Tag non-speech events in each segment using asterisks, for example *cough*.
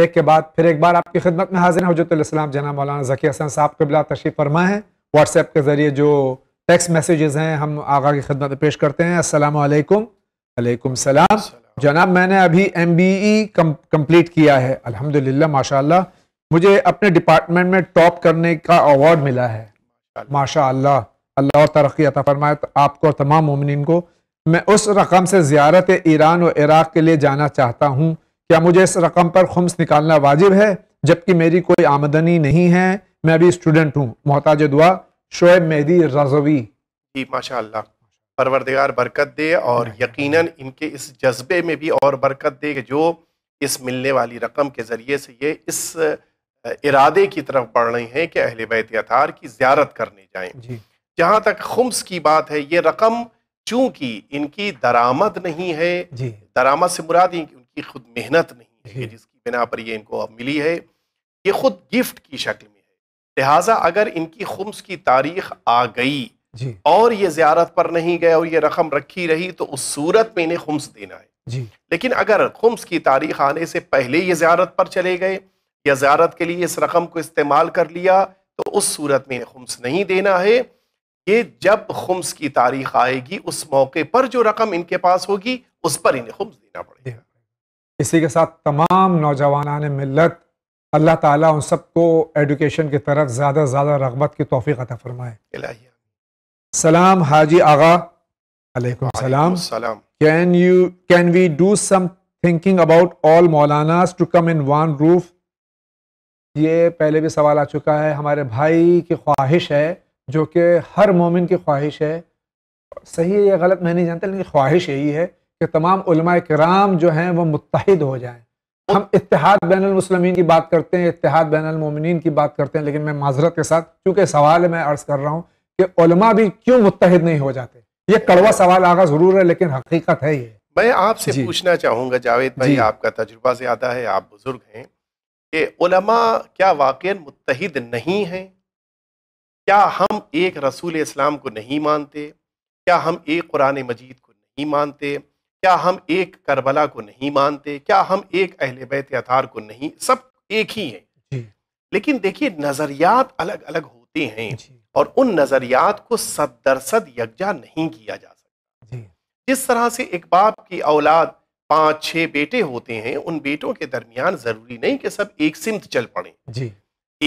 Break के बाद फिर एक बार आपकी खिदमत में हाजिर हजरतम जना मौलाना जकी हसन साहब बिला तशरीफ़ फरमा है व्हाट्सएप के ज़रिए जो टेक्स्ट मैसेजेस हैं हम आगा की खिदमत पेश करते हैं अस्सलाम वालेकुम सलाम जनाब मैंने अभी एम बी ई कम्प्लीट किया है अल्हम्दुलिल्लाह माशाल्लाह मुझे अपने डिपार्टमेंट में टॉप करने का अवार्ड मिला है माशा अल्लाह और तरक्की अता फरमाए तो आपको और तमाम ममिन को मैं उस रकम से ज़्यारत ईरान और इराक़ के लिए जाना चाहता हूँ क्या मुझे इस रकम पर खुम्स निकालना वाजिब है जबकि मेरी कोई आमदनी नहीं है मैं अभी स्टूडेंट हूँ मोहताज दुआ शोएब मेहदी रजवी जी माशा परवरदिगार बरकत दे और यकीनन इनके इस जज्बे में भी और बरकत दे जो इस मिलने वाली रकम के ज़रिए से ये इस इरादे की तरफ बढ़ रहे हैं कि अहल बैत अतार की ज्यारत करने जाए जहाँ तक खुम्स की बात है ये रकम चूंकि इनकी दरामद नहीं है दरामद से मुराद इनकी खुद मेहनत नहीं है जिसकी बिना पर ये इनको अब मिली है ये खुद गिफ्ट की शक्ल में है लिहाजा अगर इनकी खुम्स की तारीख आ गई और ये ज्यारत पर नहीं गए और ये रकम रखी रही तो उस सूरत में इन्हें खुम्स देना है जी। लेकिन अगर खुम्स की तारीख आने से पहले ये ज्यारत पर चले गए या ज्यारत के लिए इस रकम को इस्तेमाल कर लिया तो उस सूरत में इन्हें खुम्स नहीं देना है ये जब खुम्स की तारीख आएगी उस मौके पर जो रकम इनके पास होगी उस पर इन्हें खुम्स देना पड़ेगा इसी के साथ तमाम नौजवान मिलत अल्लाह ताला उन सबको एडुकेशन की तरफ ज़्यादा से ज़्यादा रगबत की तोफ़ी अतः फ़रमाए सलाम हाजी आगा सलाम can you can we do some thinking about all मौलाना to come in one roof ये पहले भी सवाल आ चुका है हमारे भाई की ख्वाहिश है जो कि हर मोमिन की ख्वाहिश है सही है या गलत मैं नहीं जानता लेकिन ख्वाहिश यही है कि तमाम कराम जो हैं वो मुतहद हो जाएं हम इतिहाद बैन मुसलमिन की बात करते हैं इतिहाद बैन मोमिन की बात करते हैं लेकिन मैं माजरत के साथ चूंकि सवाल मैं अर्ज़ कर रहा हूँ कि भी क्यों मुतहद नहीं हो जाते ये कड़वा सवाल आगा ज़रूर है लेकिन हकीकत है ये मैं आपसे पूछना चाहूँगा जावेद भाई आपका तजुर्बा ज़्यादा है आप बुज़ुर्ग हैं कि क्या वाक़ मुतहद नहीं है क्या हम एक रसूल इस्लाम को नहीं मानते क्या हम एक कुरान मजीद को नहीं मानते क्या हम एक करबला को नहीं मानते क्या हम एक अहल बैत अतार को नहीं सब एक ही हैं लेकिन देखिए नज़रियात अलग अलग होते हैं और उन नज़रियात को सद दरसद यकजा नहीं किया जा सकता जिस तरह से एक बाप की औलाद पांच छह बेटे होते हैं उन बेटों के दरमियान ज़रूरी नहीं कि सब एक सिमत चल पड़े जी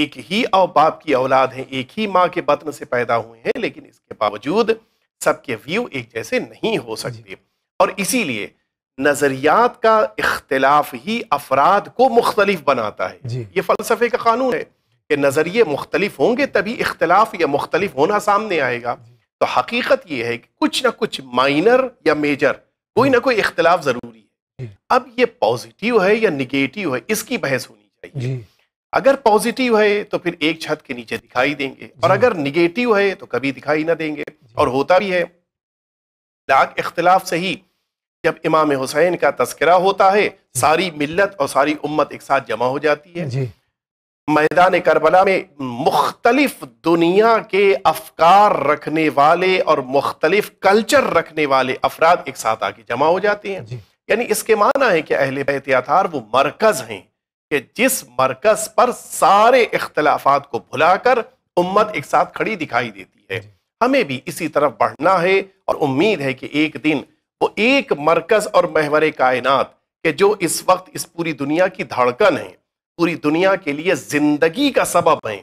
एक ही और बाप की औलाद है एक ही माँ के बतन से पैदा हुए हैं लेकिन इसके बावजूद सबके व्यू एक जैसे नहीं हो सकते और इसीलिए नजरियात का इख्तलाफ ही अफराद को मुख्तलिफ बनाता है ये फलसफे का कानून है कि नज़रिए मुख्तलिफ होंगे तभी इख्तलाफ या मुख्तलिफ होना सामने आएगा तो हकीकत यह है कि कुछ ना कुछ माइनर या मेजर कोई ना कोई इख्तलाफ ज़रूरी है अब यह पॉजिटिव है या निगेटिव है इसकी बहस होनी चाहिए अगर पॉजिटिव है तो फिर एक छत के नीचे दिखाई देंगे और अगर निगेटिव है तो कभी दिखाई ना देंगे और होता भी है लाख इख्तलाफ से ही जब इमाम हुसैन का तस्करा होता है सारी मिल्लत और सारी उम्मत एक साथ जमा हो जाती है मैदान करबला में मुख्तलिफ दुनिया के अफकार रखने वाले और मुख्तलिफ कल्चर रखने वाले अफराद एक साथ आके जमा हो जाते हैं यानी इसके माना है कि अहल बैतार वो मरकज हैं कि जिस मरकज पर सारे इख्तलाफात को भुलाकर उम्मत एक साथ खड़ी दिखाई देती है हमें भी इसी तरफ बढ़ना है और उम्मीद है कि एक दिन वो एक मरकज और महवर कायनात के जो इस वक्त इस पूरी दुनिया की धड़कन है पूरी दुनिया के लिए जिंदगी का सबब है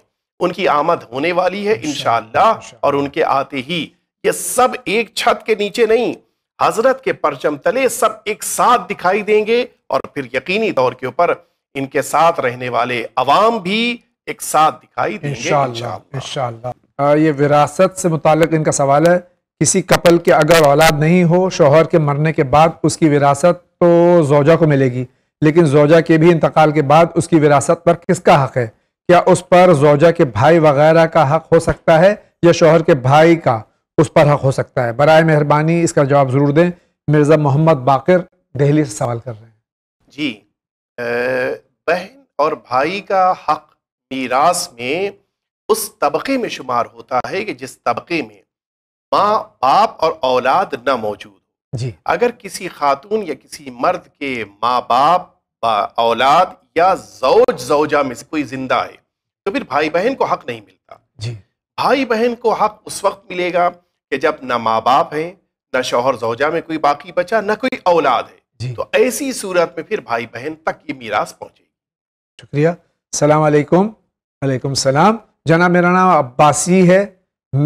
उनकी आमद होने वाली है इनशाला और उनके आते ही ये सब एक छत के नीचे नहीं हजरत के परचम तले सब एक साथ दिखाई देंगे और फिर यकीनी तौर के ऊपर इनके साथ रहने वाले अवाम भी एक साथ दिखाई देंगे इंशाल्ला। आ, ये विरासत से मुतालिक इनका सवाल है किसी कपल के अगर औलाद नहीं हो शोहर के मरने के बाद उसकी विरासत तो जोजा को मिलेगी लेकिन जोजा के भी इंतकाल के बाद उसकी विरासत पर किसका हक है क्या उस पर जोजा के भाई वगैरह का हक हो सकता है या शोहर के भाई का उस पर हक हो सकता है बरए मेहरबानी इसका जवाब ज़रूर दें मिर्ज़ा मोहम्मद बाकर दहली से सवाल कर रहे हैं जी बहन और भाई का हक मीरास में उस तबके में शुमार होता है कि जिस तबके में माँ बाप और औलाद ना मौजूद जी अगर किसी खातून या किसी मर्द के माँ बाप औलाद या जौज जौजा में से कोई जिंदा है तो फिर भाई बहन को हक नहीं मिलता जी भाई बहन को हक उस वक्त मिलेगा कि जब ना माँ बाप है ना शोहर जौजा में कोई बाकी बचा ना कोई औलाद है तो ऐसी सूरत में फिर भाई बहन तक ये मीरास पहुंचेगी शुक्रिया सलाम अलैकुम अलैकुम सलाम जना मेरा नाम अब्बासी है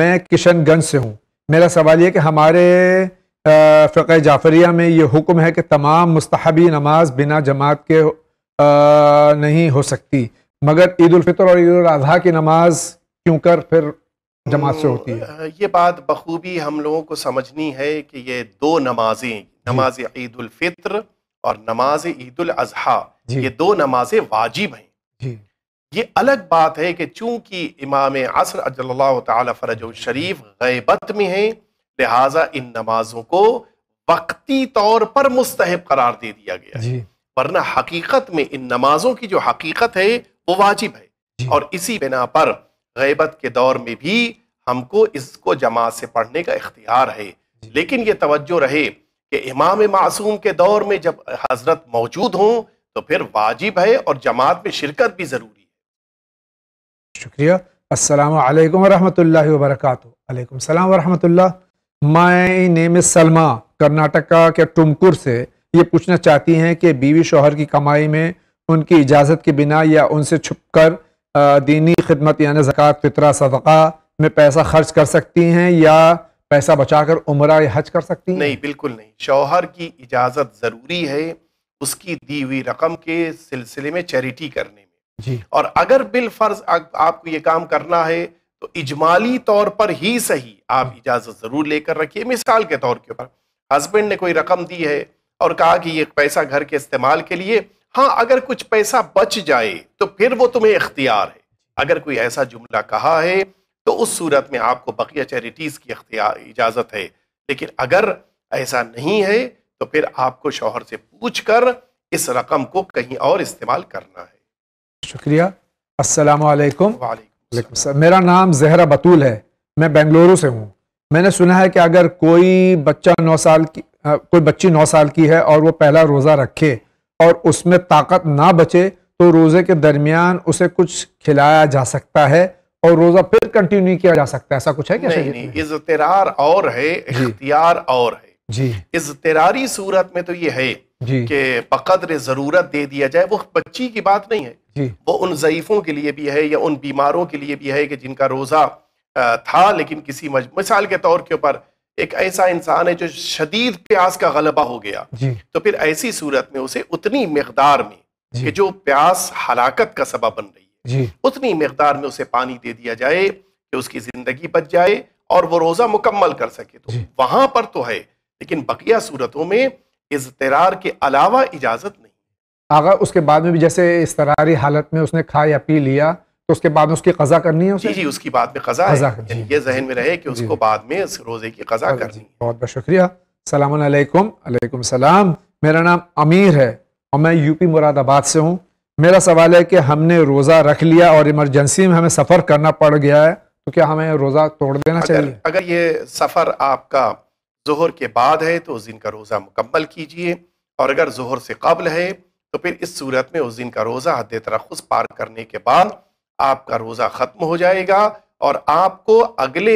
मैं किशनगंज से हूँ मेरा सवाल यह कि हमारे फ़िक जाफरिया में ये हुक्म है कि तमाम मुस्तहबी नमाज बिना जमात के आ, नहीं हो सकती मगर ईदालफ़ितर और ईदाजी की नमाज क्यों कर फिर जमात से होती है ये बात बखूबी हम लोगों को समझनी है कि ये दो नमाजें नमाज ईदालफ़ितर और नमाज ईद अजहा ये दो नमाजें वाजिब हैं ये अलग बात है कि चूंकि इमाम असर तरज शरीफ गैबत में है लिहाजा इन नमाजों को वक्ती तौर पर मुस्तहब करार दे दिया गया है वरना हकीकत में इन नमाजों की जो हकीकत है वो वाजिब है और इसी बिना पर गैबत के दौर में भी हमको इसको जमात से पढ़ने का इख्तियार है लेकिन ये तवज्जो रहे कि इमाम मासूम के दौर में जब हजरत मौजूद हों तो फिर वाजिब है और जमात में शिरकत भी ज़रूरी शुक्रिया असलकम वरहमल वरक सलाम वरहमल माई नेम सलमा कर्नाटका के टुमकुर से ये पूछना चाहती हैं कि बीवी शोहर की कमाई में उनकी इजाज़त के बिना या उनसे छुपकर दीनी खिदमत यानी ज़क़़त फितरा सदका में पैसा खर्च कर सकती हैं या पैसा बचाकर उम्र या हज कर सकती हैं नहीं बिल्कुल नहीं शोहर की इजाज़त ज़रूरी है उसकी दी हुई रकम के सिलसिले में चैरिटी करने जी और अगर बिल फर्ज आपको ये काम करना है तो इजमाली तौर पर ही सही आप हम्म। इजाजत जरूर लेकर रखिए मिसाल के तौर के ऊपर हस्बैंड ने कोई रकम दी है और कहा कि ये पैसा घर के इस्तेमाल के लिए हाँ अगर कुछ पैसा बच जाए तो फिर वो तुम्हें इख्तियार है अगर कोई ऐसा जुमला कहा है तो उस सूरत में आपको बकिया चैरिटीज़ की इजाज़त है लेकिन अगर ऐसा नहीं है तो फिर आपको शोहर से पूछ कर इस रकम को कहीं और इस्तेमाल करना है शुक्रिया असलकम मेरा नाम जहरा बतूल है मैं बेंगलुरु से हूँ मैंने सुना है कि अगर कोई बच्चा नौ साल की कोई बच्ची नौ साल की है और वो पहला रोज़ा रखे और उसमें ताकत ना बचे तो रोज़े के दरमियान उसे कुछ खिलाया जा सकता है और रोज़ा फिर कंटिन्यू किया जा सकता है ऐसा कुछ है क्या नहीं, नहीं, इजतरार और है इख्तियार और है जी इजतरारी सूरत में तो ये है कि बकदर ज़रूरत दे दिया जाए वो बच्ची की बात नहीं है वो उन ज़यीफ़ों के लिए भी है या उन बीमारों के लिए भी है कि जिनका रोज़ा था लेकिन किसी मज... मिसाल के तौर के ऊपर एक ऐसा इंसान है जो शदीद प्यास का गलबा हो गया तो फिर ऐसी सूरत में उसे उतनी मकदार में कि जो प्यास हलाकत का सबब बन रही है उतनी मकदार में उसे पानी दे दिया जाए कि उसकी ज़िंदगी बच जाए और वो रोज़ा मुकम्मल कर सके तो वहाँ पर तो है लेकिन बकिया सूरतों में इजतरार के अलावा इजाज़त अगर उसके बाद में भी जैसे इस तरह हालत में उसने खा या पी लिया तो उसके बाद में उसकी कज़ा करनी है उसे जी जी उसकी बाद में कज़ा कज़ा है ये जहन में रहे कि उसको बाद में उस रोज़े की कज़ा करनी है बहुत बहुत शुक्रिया सलामकुम अलैकुम सलाम मेरा नाम अमीर है और मैं यूपी मुरादाबाद से हूँ मेरा सवाल है कि हमने रोज़ा रख लिया और इमरजेंसी में हमें सफ़र करना पड़ गया है तो क्या हमें रोज़ा तोड़ देना चाहिए अगर ये सफ़र आपका जोहर के बाद है तो उस दिन का रोज़ा मुकम्मल कीजिए और अगर जोहर से कबल है तो फिर इस सूरत में उस दिन का रोज़ा हद तरखस पार करने के बाद आपका रोज़ा ख़त्म हो जाएगा और आपको अगले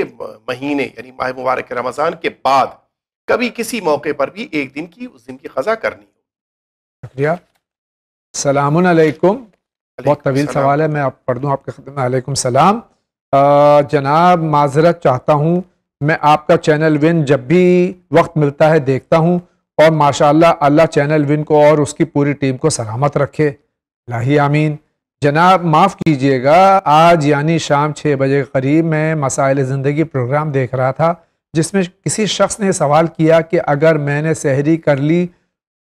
महीने यानी माह मुबारक रमज़ान के बाद कभी किसी मौके पर भी एक दिन की उस दिन की ख़ज़ा करनी हो शुक्रिया सलामकुम बहुत तवील सवाल है मैं आप पढ़ दूँ आपके खदम सलाम जनाब माजरत चाहता हूँ मैं आपका चैनल विन जब भी वक्त मिलता है देखता हूँ और माशाल्लाह अल्लाह चैनल विन को और उसकी पूरी टीम को सलामत रखे लाही आमीन जनाब माफ़ कीजिएगा आज यानी शाम छः बजे करीब मैं मसाइल ज़िंदगी प्रोग्राम देख रहा था जिसमें किसी शख्स ने सवाल किया कि अगर मैंने सहरी कर ली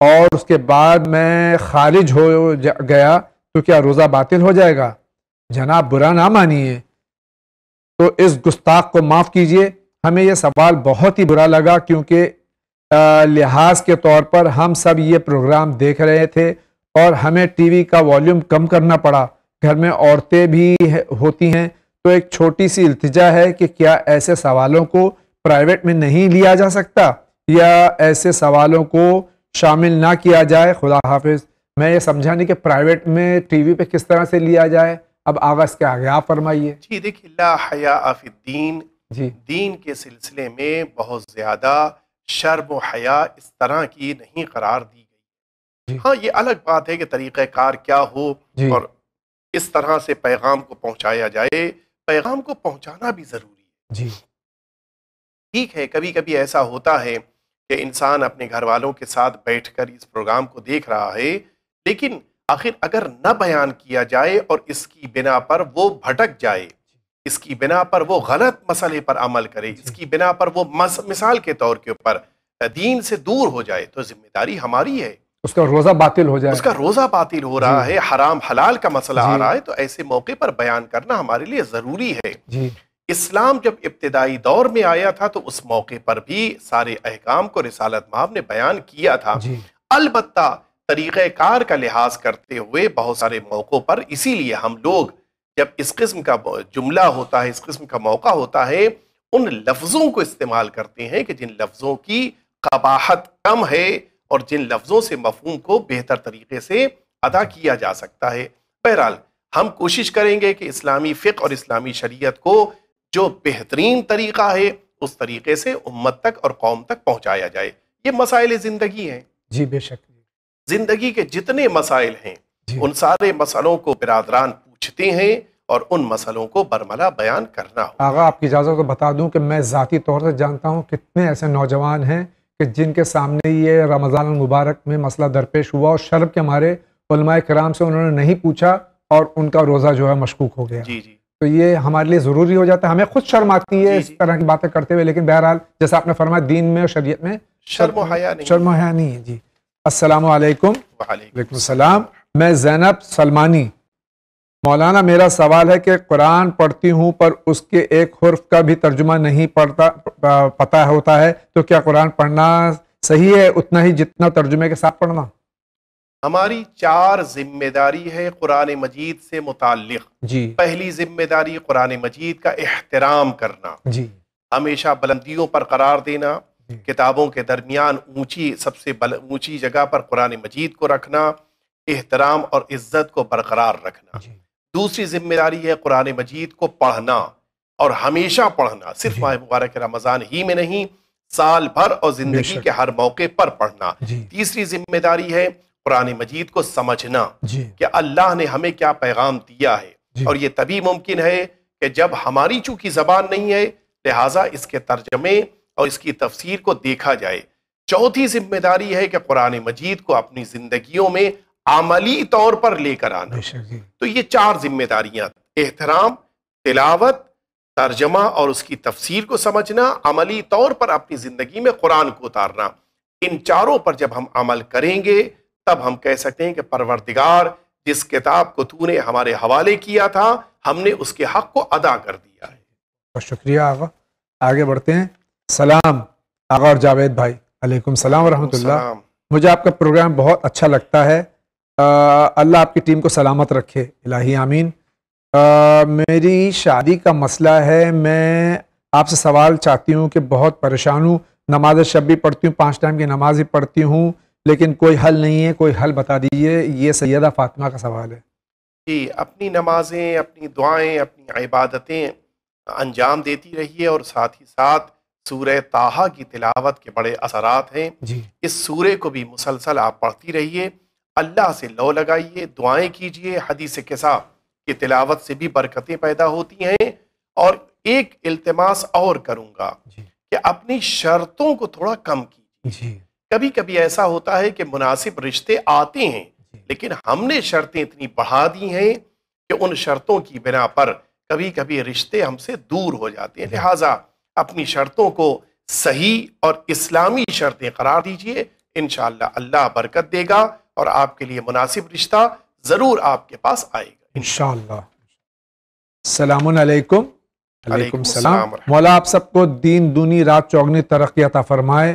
और उसके बाद मैं खारिज हो गया तो क्या रोज़ा बातिल हो जाएगा जनाब बुरा ना मानिए तो इस गुस्ताख को माफ़ कीजिए हमें यह सवाल बहुत ही बुरा लगा क्योंकि लिहाज के तौर पर हम सब ये प्रोग्राम देख रहे थे और हमें टीवी का वॉल्यूम कम करना पड़ा घर में औरतें भी होती हैं तो एक छोटी सी इल्तिजा है कि क्या ऐसे सवालों को प्राइवेट में नहीं लिया जा सकता या ऐसे सवालों को शामिल ना किया जाए खुदा हाफिज मैं ये समझा नहीं कि प्राइवेट में टीवी पे किस तरह से लिया जाए अब आगाज के आगे आप फरमाइए जी देखिए दीन जी दीन के सिलसिले में बहुत ज़्यादा शर्म व हया इस तरह की नहीं करार दी गई हाँ ये अलग बात है कि तरीक़ार क्या हो और इस तरह से पैगाम को पहुंचाया जाए पैगाम को पहुंचाना भी ज़रूरी है जी ठीक है कभी कभी ऐसा होता है कि इंसान अपने घर वालों के साथ बैठकर इस प्रोग्राम को देख रहा है लेकिन आखिर अगर न बयान किया जाए और इसकी बिना पर वो भटक जाए इसकी बिना पर वो गलत मसले पर अमल करे इसकी बिना पर वो मिसाल के तौर के ऊपर दीन से दूर हो जाए तो जिम्मेदारी हमारी है उसका रोज़ा बातिल हो जाए उसका रोज़ा बातिल हो रहा है हराम हलाल का मसला आ रहा है तो ऐसे मौके पर बयान करना हमारे लिए ज़रूरी है इस्लाम जब इब्तदाई दौर में आया था तो उस मौके पर भी सारे अहकाम को रिसालत माहब ने बयान किया था अलबत्ता तरीक़ार का लिहाज करते हुए बहुत सारे मौक़ों पर इसीलिए हम लोग जब इस किस्म का जुमला होता है इस किस्म का मौका होता है उन लफ्ज़ों को इस्तेमाल करते हैं कि जिन लफ्ज़ों की कबाहत कम है और जिन लफ्ज़ों से मफहम को बेहतर तरीके से अदा किया जा सकता है बहरहाल हम कोशिश करेंगे कि इस्लामी फ़िक और इस्लामी शरीयत को जो बेहतरीन तरीक़ा है उस तरीके से उम्मत तक और कौम तक पहुँचाया जाए ये मसाइल ज़िंदगी हैं जी बेशक ज़िंदगी के जितने मसाइल हैं उन सारे मसलों को बिरादरान पूछते हैं और उन मसलों को बरमला बयान करना हो आगा आपकी इजाज़त को बता दूं कि मैं ज़ाती तौर से जानता हूं कितने ऐसे नौजवान हैं कि जिनके सामने ये रमज़ान मुबारक में मसला दरपेश हुआ और शर्म के हमारे कराम से उन्होंने नहीं पूछा और उनका रोज़ा जो है मशकूक हो गया जी जी तो ये हमारे लिए ज़रूरी हो जाता है हमें खुद शर्म आती है इस तरह की बातें करते हुए लेकिन बहरहाल जैसा आपने फरमाया दीन में और शरीय में शर्म शर्म नहीं है जी असलकम वालेकुम मैं जैनब सलमानी मौलाना मेरा सवाल है कि कुरान पढ़ती हूँ पर उसके एक हर्फ का भी तर्जुमा नहीं पढ़ता पता होता है तो क्या कुरान पढ़ना सही है उतना ही जितना तर्जुमे के साथ पढ़ना हमारी चार जिम्मेदारी है कुरान मजीद से मुतल जी पहली जिम्मेदारी कुरान मजीद का एहतराम करना जी हमेशा बुलंदियों पर करार देना किताबों के दरमियान ऊंची सबसे ऊंची जगह पर कुरान मजीद को रखना एहतराम और इज्जत को बरकरार रखना दूसरी जिम्मेदारी है कुरान मजीद को पढ़ना और हमेशा पढ़ना सिर्फ माह मुबारक रमज़ान ही में नहीं साल भर और ज़िंदगी के हर मौके पर पढ़ना तीसरी जिम्मेदारी है कुरान मजीद को समझना कि अल्लाह ने हमें क्या पैगाम दिया है और ये तभी मुमकिन है कि जब हमारी चूँकि ज़बान नहीं है लिहाजा इसके तर्जमे और इसकी तफसीर को देखा जाए चौथी जिम्मेदारी है कि कुरान मजीद को अपनी ज़िंदगियों में अमली तौर पर लेकर आना तो ये चार जिम्मेदारियां एहतराम तिलावत तर्जमा और उसकी तफसीर को समझना अमली तौर पर अपनी ज़िंदगी में कुरान को उतारना इन चारों पर जब हम अमल करेंगे तब हम कह सकते हैं कि परवरदिगार जिस किताब को तूने हमारे हवाले किया था हमने उसके हक को अदा कर दिया है बहुत शुक्रिया आगा आगे बढ़ते हैं सलाम आगा और जावेद भाई अलैकुम सलाम वरहमतुल्लाह मुझे आपका प्रोग्राम बहुत अच्छा लगता है अल्लाह आपकी टीम को सलामत रखे इलाही आमीन आ, मेरी शादी का मसला है मैं आपसे सवाल चाहती हूँ कि बहुत परेशान हूँ नमाज शब भी पढ़ती हूँ पाँच टाइम की नमाज ही पढ़ती हूँ लेकिन कोई हल नहीं है कोई हल बता दीजिए ये सैदा फातिमा का सवाल है जी अपनी नमाजें अपनी दुआएं अपनी इबादतें अंजाम देती रहिए और साथ ही साथ सूर्य ताहा की तिलावत के बड़े असरात हैं जी इस सूर्य को भी मुसलसल आप पढ़ती रहिए अल्लाह से लो लगाइए दुआएं कीजिए हदीस किसाब की तिलावत से भी बरकतें पैदा होती हैं और एक इल्तमास और करूँगा कि अपनी शर्तों को थोड़ा कम कीजिए कभी कभी ऐसा होता है कि मुनासिब रिश्ते आते हैं लेकिन हमने शर्तें इतनी बढ़ा दी हैं कि उन शर्तों की बिना पर कभी कभी रिश्ते हमसे दूर हो जाते हैं लिहाजा अपनी शर्तों को सही और इस्लामी शर्तें करार दीजिए इन अल्लाह बरकत देगा और आपके लिए मुनासिब रिश्ता ज़रूर आपके पास आएगा इन सलामकुम सलाम मौला आप सबको दीन दूनी रात चौगनी तरक्की अता फरमाए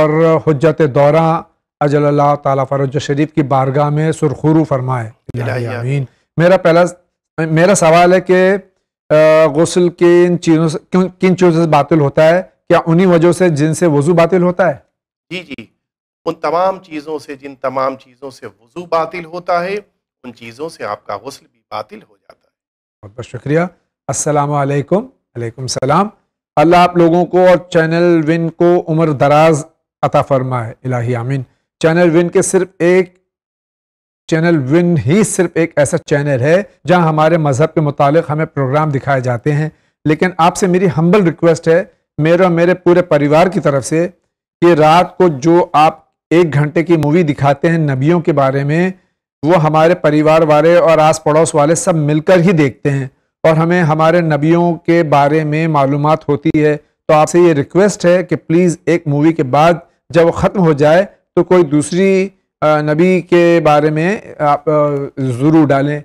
और हजत दौरा अजल ताला फरोज शरीफ की बारगाह में सुरखुरु फरमाए आमीन मेरा पहला मेरा सवाल है कि गसल किन चीज़ों से किन चीज़ों से बातिल होता है क्या उन्हीं वजहों से जिनसे वजू बातिल होता है जी जी उन तमाम चीज़ों से जिन तमाम चीज़ों से वज़ू बातिल होता है उन चीज़ों से आपका गसल भी बातिल हो जाता है बहुत बहुत शुक्रिया असलकम सलाम अल्लाह आप लोगों को और चैनल विन को उम्र दराज अता फरमाए इलाही आमीन चैनल विन के सिर्फ एक चैनल विन ही सिर्फ एक ऐसा चैनल है जहां हमारे मज़हब के मुतालिक हमें प्रोग्राम दिखाए जाते हैं लेकिन आपसे मेरी हम्बल रिक्वेस्ट है मेरे और मेरे पूरे परिवार की तरफ से कि रात को जो आप एक घंटे की मूवी दिखाते हैं नबियों के बारे में वो हमारे परिवार वाले और आस पड़ोस वाले सब मिलकर ही देखते हैं और हमें हमारे नबियों के बारे में मालूम होती है तो आपसे ये रिक्वेस्ट है कि प्लीज़ एक मूवी के बाद जब वो ख़त्म हो जाए तो कोई दूसरी नबी के बारे में आप ज़रूर डालें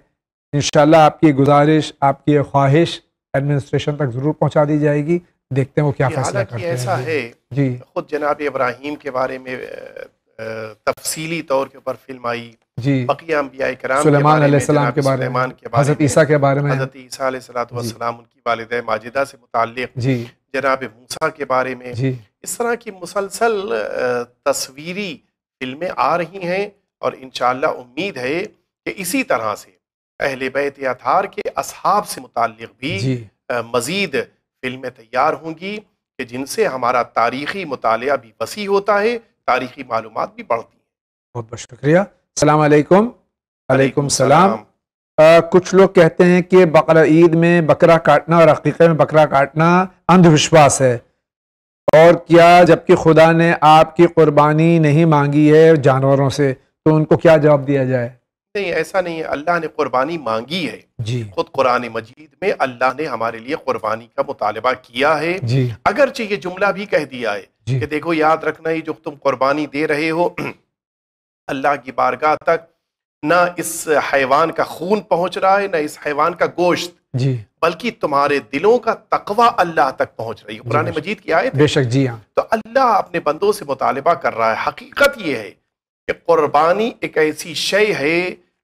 इन आपकी गुजारिश आपकी ख्वाहिश एडमिनिस्ट्रेशन तक ज़रूर पहुँचा दी जाएगी देखते हैं वो क्या फैसला करते हैं ऐसा है जी खुद जनाब इब्राहिम के बारे में तफसीली तौर के ऊपर फिल्म आई जी बकिया के बारे में हज़रत ईसा के बारे में हज़रत ईसा सलाम उनकी वालद माजिदा से मुतक जी जनाब मूसा के बारे में जी इस तरह की मुसलसल तस्वीरी फिल्में आ रही हैं और इन उम्मीद है कि इसी तरह से अहल बैत अतार के असहाब से मुतक भी मज़ीद फिल्में तैयार होंगी कि जिनसे हमारा तारीख़ी मुताल भी वसी होता है तारीखी मालूम भी बढ़ती हैं बहुत बहुत शुक्रिया सलामकुम सलाम आ, कुछ लोग कहते हैं कि बकर ईद में बकरा काटना और हकीक़े में बकरा काटना अंधविश्वास है और क्या जबकि खुदा ने आपकी कुर्बानी नहीं मांगी है जानवरों से तो उनको क्या जवाब दिया जाए नहीं ऐसा नहीं है अल्लाह ने कुर्बानी मांगी है जी खुद कुरान मजीद में अल्लाह ने हमारे लिए कुर्बानी का मुतालबा किया है जी अगरचे ये जुमला भी कह दिया है कि देखो याद रखना ये जो तुम कुर्बानी दे रहे हो *clears throat* अल्लाह की बारगाह तक ना इस हैवान का खून पहुंच रहा है ना इस हैवान का गोश्त जी बल्कि तुम्हारे दिलों का तकवा अल्लाह तक पहुंच रही है कुरान मजीद की आयत बेशक जी हाँ तो अल्लाह अपने बंदों से मुतालबा कर रहा है हकीकत यह है कि कुर्बानी एक ऐसी शय है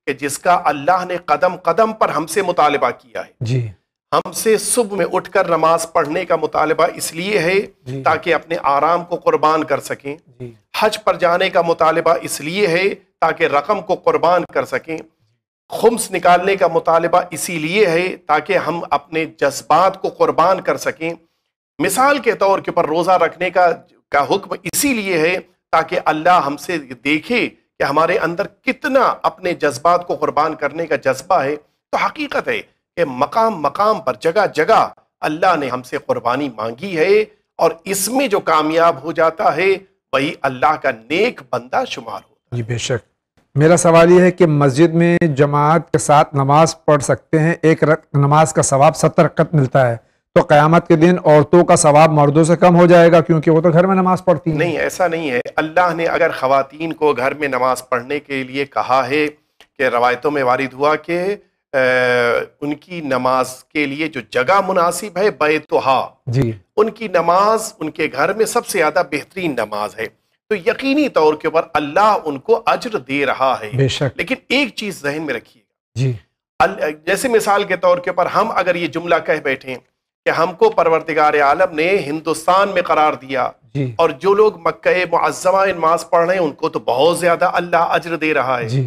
कि जिसका अल्लाह ने कदम कदम पर हमसे मुतालबा किया है जी हमसे सुबह में उठकर नमाज पढ़ने का मुतालबा इसलिए है ताकि अपने आराम को कुर्बान कर सकें हज पर जाने का मुतालबा इसलिए है ताकि रकम को कुर्बान कर सकें खुम्स निकालने का मुतालबा इसीलिए है ताकि हम अपने जज्बात को कुर्बान कर सकें मिसाल के तौर के ऊपर रोज़ा रखने का का हुक्म इसीलिए है ताकि अल्लाह हमसे देखे कि हमारे अंदर कितना अपने जज्बात को कुर्बान करने का जज्बा है तो हकीकत है कि मकाम मकाम पर जगह जगह अल्लाह ने हमसे कुर्बानी मांगी है और इसमें जो कामयाब हो जाता है वही अल्लाह का नेक बंदा शुमार होता है जी बेशक मेरा सवाल यह है कि मस्जिद में जमात के साथ नमाज पढ़ सकते हैं एक नमाज का सवाब सत्तर रकत मिलता है तो क़यामत के दिन औरतों का सवाब मर्दों से कम हो जाएगा क्योंकि वो तो घर में नमाज पढ़ती नहीं ऐसा नहीं है अल्लाह ने अगर खातन को घर में नमाज पढ़ने के लिए कहा है कि रवायतों में वारिद हुआ कि उनकी नमाज के लिए जो जगह मुनासिब है बैतहा जी उनकी नमाज उनके घर में सबसे ज़्यादा बेहतरीन नमाज है तो यकीनी तौर के ऊपर अल्लाह उनको अज्र दे रहा है लेकिन एक चीज़ जहन में रखिएगा जी जैसे मिसाल के तौर के ऊपर हम अगर ये जुमला कह बैठे कि हमको परवरदिगार आलम ने हिंदुस्तान में करार दिया और जो लोग मक्के मुआजमा नमाज पढ़ रहे हैं उनको तो बहुत ज्यादा अल्लाह अजर दे रहा है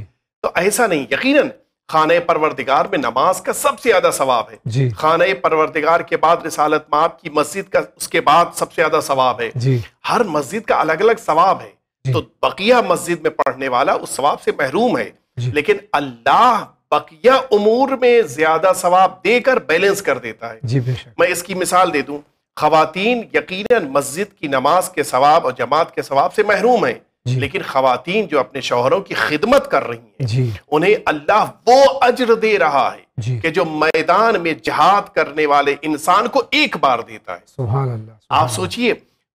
तो ऐसा नहीं यकीनन खाने परवरदिगार में नमाज का सबसे ज्यादा सवाब है खाने परवरदिगार के बाद रिसालत माप की मस्जिद का उसके बाद सबसे ज्यादा सवाब है हर मस्जिद का अलग अलग सवाब है तो बकिया मस्जिद में पढ़ने वाला उस सवाब से महरूम है लेकिन अल्लाह बकिया उमूर में ज्यादा सवाब देकर बैलेंस कर देता है जी बेशक मैं इसकी मिसाल दे दूं खातन यकीन मस्जिद की नमाज के सवाब और जमात के सवाब से महरूम है लेकिन खातन जो अपने शोहरों की खिदमत कर रही हैं उन्हें अल्लाह वो अजर दे रहा है कि जो मैदान में जहाद करने वाले इंसान को एक बार देता है सुभान अल्लाह आप सोचिए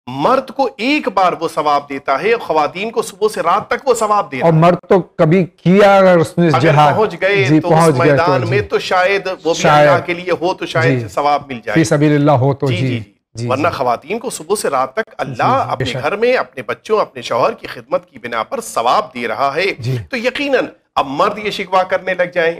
मर्द को एक बार वो सवाब देता है और खातन को सुबह से रात तक वो सवाब देता और मर्द तो कभी किया अगर उसने अगर पहुंच गए तो पहुंच उस तो मैदान तो में तो शायद वो शायद के लिए हो तो शायद सवाब मिल जाए सभी हो तो जी, जी, जी, जी वरना खातन को सुबह से रात तक अल्लाह अपने घर में अपने बच्चों अपने शोहर की खिदमत की बिना पर सवाब दे रहा है तो यकीन अब मर्द ये शिकवा करने लग जाए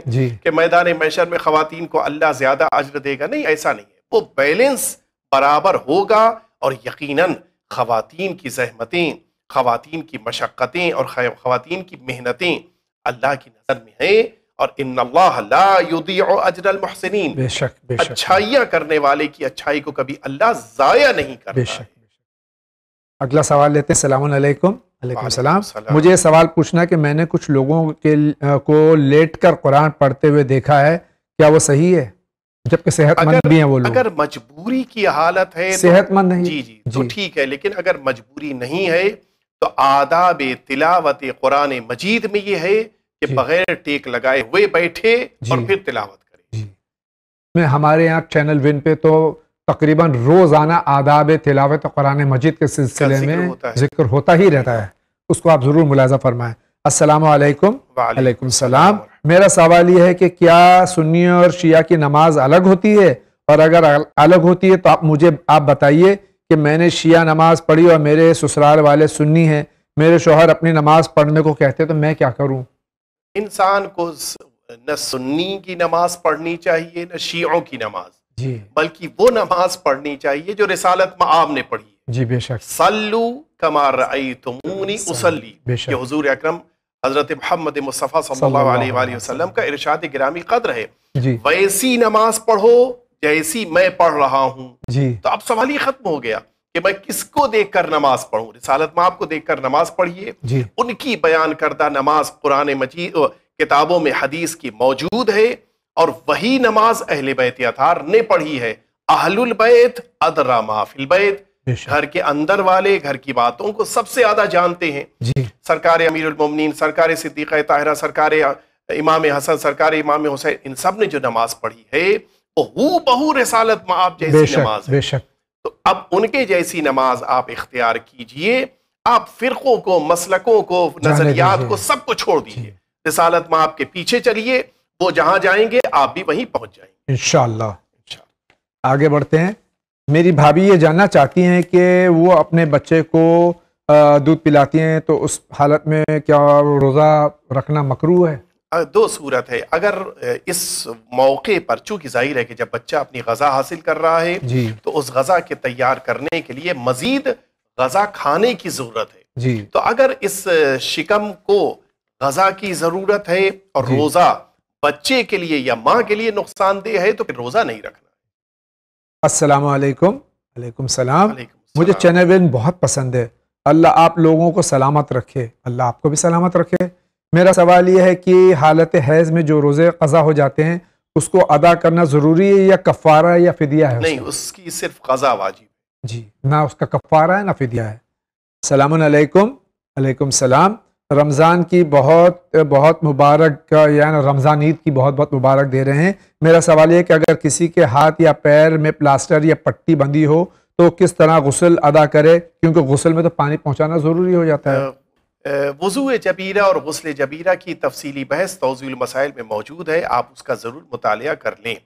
कि मैदान मैशर में खातन को अल्लाह ज्यादा अजर देगा नहीं ऐसा नहीं है वो बैलेंस बराबर होगा और यकीनन खातन की जहमतें खातन की मशक्क़तें और खातन की मेहनतें अल्लाह की नज़र में है और अजरमहसिन अच्छाइयाँ करने वाले की अच्छाई को कभी अल्लाह ज़ाया नहीं कर अगला सवाल लेते हैं सलाम मुझे सवाल पूछना कि मैंने कुछ लोगों के को लेट कर कुरान पढ़ते हुए देखा है क्या वो सही है जबकि सेहतमंद भी हैं वो लोग अगर मजबूरी की हालत है तो- सेहतमंद नहीं जी जी तो ठीक है लेकिन अगर मजबूरी नहीं है तो आदाब तिलावत कुरान मजीद में ये है कि बगैर टेक लगाए हुए बैठे और फिर तिलावत करें मैं हमारे यहाँ चैनल विन पे तो तकरीबन रोज़ाना आदाब तिलावत कुरान मजीद के सिलसिले में जिक्र होता ही रहता है उसको आप ज़रूर मुलाजा फरमाएँ असलकम वालेकुम सलाम मेरा सवाल यह है कि क्या सुन्नी और शिया की नमाज अलग होती है और अगर अलग होती है तो आप मुझे आप बताइए कि मैंने शिया नमाज पढ़ी और मेरे ससुराल वाले सुन्नी हैं मेरे शोहर अपनी नमाज पढ़ने को कहते तो मैं क्या करूं इंसान को न सुन्नी की नमाज पढ़नी चाहिए न शियों की नमाज जी बल्कि वो नमाज पढ़नी चाहिए जो रिसालत मआब ने पढ़ी जी बेशक सल्लू कमार उसली हजूर अक्रम हज़रत मोहम्मद मुस्तफ़ा वसल्लम का इरशाद ग्रामी कदर है वैसी नमाज पढ़ो जैसी मैं पढ़ रहा हूँ तो अब सवाल ही खत्म हो गया कि मैं किसको देखकर नमाज पढ़ू रिसालत में आपको देखकर नमाज पढ़िए उनकी बयान करदा नमाज पुराने मजीद किताबों में हदीस की मौजूद है और वही नमाज अहल बैत अतार ने पढ़ी है अहलुल बैत अदरा माफिल बैत घर के अंदर वाले घर की बातों को सबसे ज्यादा जानते हैं सरकार अमीर उलमिन सरकार सिद्दीक़ ताहरा सरकार इमाम हसन सरकार इमाम हुसैन इन सब ने जो नमाज पढ़ी है वो हु बहू रसालत आप जैसी बेशक, नमाज बेशक। तो अब उनके जैसी नमाज आप इख्तियार कीजिए आप फिरकों को मसलकों को नजरियात को सबको छोड़ दीजिए रसालत में आपके पीछे चलिए वो जहां जाएंगे आप भी वहीं पहुंच जाएंगे इनशाला आगे बढ़ते हैं मेरी भाभी ये जानना चाहती हैं कि वो अपने बच्चे को दूध पिलाती हैं तो उस हालत में क्या रोज़ा रखना मकरू है दो सूरत है अगर इस मौके पर चूंकि जाहिर है कि जब बच्चा अपनी गजा हासिल कर रहा है तो उस गजा के तैयार करने के लिए मजीद गजा खाने की जरूरत है जी तो अगर इस शिकम को गजा की जरूरत है और रोजा बच्चे के लिए या माँ के लिए नुकसानदेह है तो फिर रोजा नहीं रखना अस्सलाम वालेकुम वालेकुम सलाम मुझे चैनल बहुत पसंद है अल्लाह आप लोगों को सलामत रखे अल्लाह आपको भी सलामत रखे मेरा सवाल यह है कि हालत हैज़ में जो रोज़े कज़ा हो जाते हैं उसको अदा करना ज़रूरी है या कफ़ारा या फिदिया है नहीं उसकी सिर्फ कज़ा वाजिब जी ना उसका कफ़ारा है ना फिदिया है सलामकुम सलाम रमज़ान की बहुत बहुत मुबारक यानी रमज़ान ईद की बहुत बहुत मुबारक दे रहे हैं मेरा सवाल यह कि अगर किसी के हाथ या पैर में प्लास्टर या पट्टी बंधी हो तो किस तरह गसल अदा करे क्योंकि गसल में तो पानी पहुँचाना ज़रूरी हो जाता है वज़ू जबीरा और गसल जबीरा की तफसीली बहस तोज़ील मसाइल में मौजूद है आप उसका ज़रूर मुताल कर लें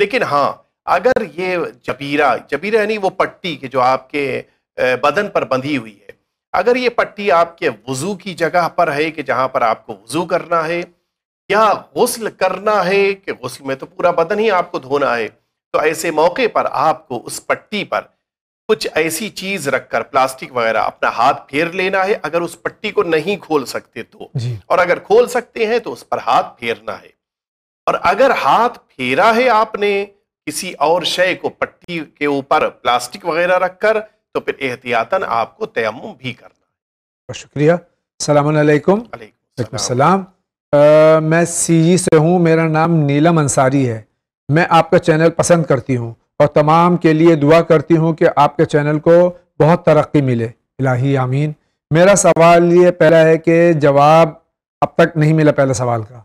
लेकिन हाँ अगर ये जबीरा जबीरा यानी वो पट्टी के जो आपके बदन पर बंधी हुई है अगर ये पट्टी आपके वजू की जगह पर है कि जहां पर आपको वजू करना है या गसल करना है कि गसल में तो पूरा बदन ही आपको धोना है तो ऐसे मौके पर आपको उस पट्टी पर कुछ ऐसी चीज रखकर प्लास्टिक वगैरह अपना हाथ फेर लेना है अगर उस पट्टी को नहीं खोल सकते तो और अगर खोल सकते हैं तो उस पर हाथ फेरना है और अगर हाथ फेरा है आपने किसी और शय को पट्टी के ऊपर प्लास्टिक वगैरह रखकर तो फिर एहतियातन आपको तयम भी करना है बहुत शुक्रिया सलाम मैं सीजी से हूँ मेरा नाम नीलम अंसारी है मैं आपका चैनल पसंद करती हूँ और तमाम के लिए दुआ करती हूँ कि आपके चैनल को बहुत तरक्की मिले इलाही आमीन मेरा सवाल ये पहला है कि जवाब अब तक नहीं मिला पहले सवाल का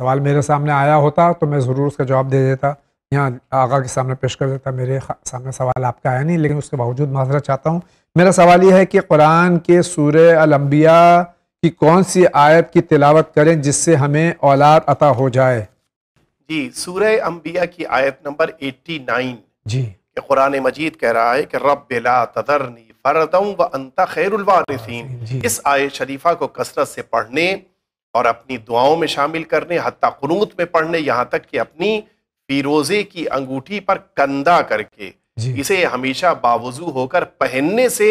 सवाल मेरे सामने आया होता तो मैं ज़रूर उसका जवाब दे देता यहाँ आगा के सामने पेश कर देता मेरे सामने सवाल आपका आया नहीं लेकिन उसके बावजूद माजरा चाहता हूँ मेरा सवाल यह है कि कुरान के सूर अलम्बिया की कौन सी आयत की तिलावत करें जिससे हमें औलाद अता हो जाए जी सूर अम्बिया की आयत नंबर 89 जी कुरान मजीद कह रहा है कि रब बिला तदरनी फरदम व अंता खैरवारसिन हाँ, इस आय शरीफा को कसरत से पढ़ने और अपनी दुआओं में शामिल करने हती में पढ़ने यहाँ तक कि अपनी पीरोजे की अंगूठी पर कंदा करके इसे हमेशा बावजू होकर पहनने से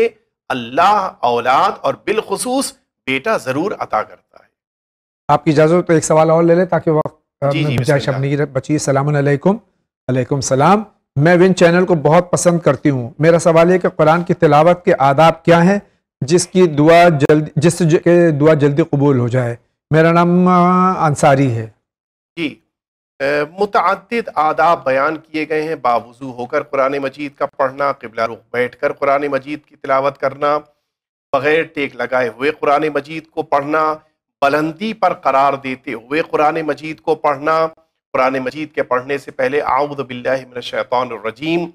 अल्लाह औलाद और बिलखसूस बेटा जरूर अता करता है आपकी इजाज़त तो एक सवाल और ले लें ताकि वक्त बची सलामकुम सलाम मैं विन चैनल को बहुत पसंद करती हूँ मेरा सवाल है कि कुरान की तिलावत के आदाब क्या हैं जिसकी दुआ जल्द जिस दुआ जल्दी कबूल हो जाए मेरा नाम अंसारी है जी मुतद आदाब बयान किए गए हैं बावजू होकर कुरान मजीद का पढ़ना किबला रुख बैठ कर कुरान मजीद की तिलावत करना बग़ैर टेक लगाए हुए कुरान मजीद को पढ़ना बुलंदी पर करार देते हुए कुरान मजीद को पढ़ना कुरान मजीद के पढ़ने से पहले आउदबिल्लाशैतरजीम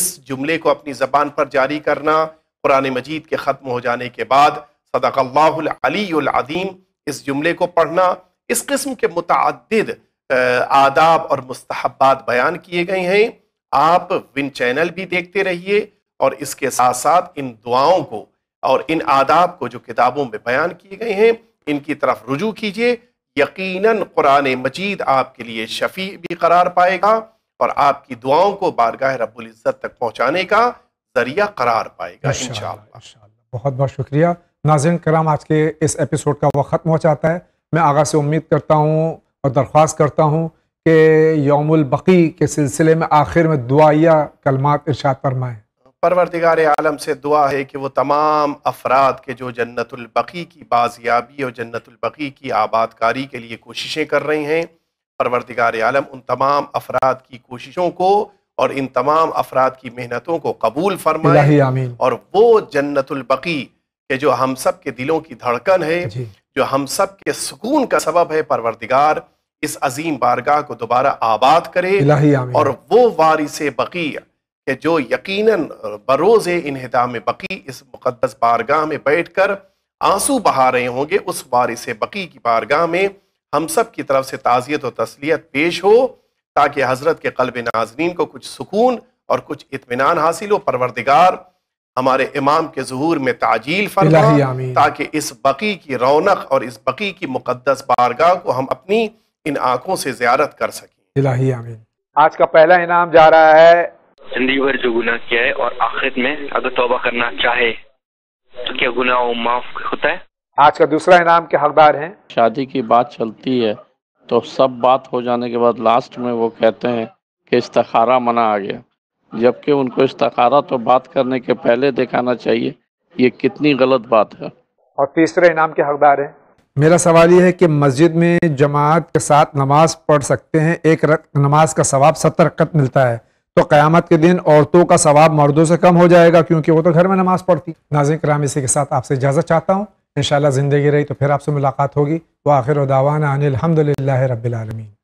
इस जुमले को अपनी ज़बान पर जारी करना कुरान मजीद के ख़त्म हो जाने के बाद सदाकल्लाजीम इस जुमले को पढ़ना इस किस्म के मुतद आदाब और मुस्तहबात बयान किए गए हैं आप विन चैनल भी देखते रहिए और इसके साथ साथ इन दुआओं को और इन आदाब को जो किताबों में बयान किए गए हैं इनकी तरफ रुजू कीजिए यकीनन कुरान मजीद आपके लिए शफी भी करार पाएगा और आपकी दुआओं को बारगाह रब्बुल इज़्ज़त तक पहुंचाने का जरिया करार पाएगा इंशाल्लाह बहुत बहुत शुक्रिया नाजिन कराम आज के इस एपिसोड का वह ख़त्म हो जाता है मैं आगा से उम्मीद करता हूँ और दरख्वास्त करता हूँ कि यौमुलबकी के सिलसिले में आखिर में दुआया कलमात इरशाद फरमाएँ परवरदिगार आलम से दुआ है कि वो तमाम अफराद के जो जन्नतुलबकी की बाजियाबी और जन्नतुलबकी की आबादकारी के लिए कोशिशें कर रहे हैं परवरदिगार आलम उन तमाम अफराद की कोशिशों को और इन तमाम अफराद की मेहनतों को कबूल फरमाए और वो जन्नतुलबकी के जो हम सब के दिलों की धड़कन है जो हम सब के सुकून का सबब है परवरदिगार इस अजीम बारगाह को दोबारा आबाद करे और वो वारिस बकी के जो यकीनन बरोज़ इनहदाम बकी इस मुकदस बारगाह में बैठ कर आंसू बहा रहे होंगे उस वारिस बकी की बारगाह में हम सब की तरफ से ताज़ियत और तसलियत पेश हो ताकि हज़रत के कल्ब नाजरीन को कुछ सुकून और कुछ इतमान हासिल हो परवरदिगार हमारे इमाम के जहूर में ताजील फरमा ताकि इस बकी की रौनक और इस बकी की मुकदस बारगाह को हम अपनी इन आँखों से ज्यारत कर सकें आज का पहला इनाम जा रहा है जिंदगी भर जो गुना किया है और आखिर में अगर तोबा करना चाहे तो क्या हो माफ होता है आज का दूसरा इनाम के हकदार हैं शादी की बात चलती है तो सब बात हो जाने के बाद लास्ट में वो कहते हैं कि इस्तारा मना आ गया जबकि उनको इस्तखारा तो बात करने के पहले दिखाना चाहिए ये कितनी गलत बात है और तीसरे इनाम के हकदार हैं मेरा सवाल ये है कि मस्जिद में जमात के साथ नमाज पढ़ सकते हैं एक नमाज का सवाब सत्तर रकत मिलता है तो क़यामत के दिन औरतों का सवाब मर्दों से कम हो जाएगा क्योंकि वो तो घर में नमाज पढ़ती नाजिक राम इसी के साथ आपसे इजाज़त चाहता हूँ इन ज़िंदगी रही तो फिर आपसे मुलाकात होगी व आखिर अनिल अनिलहमदिल्ला रबालमीन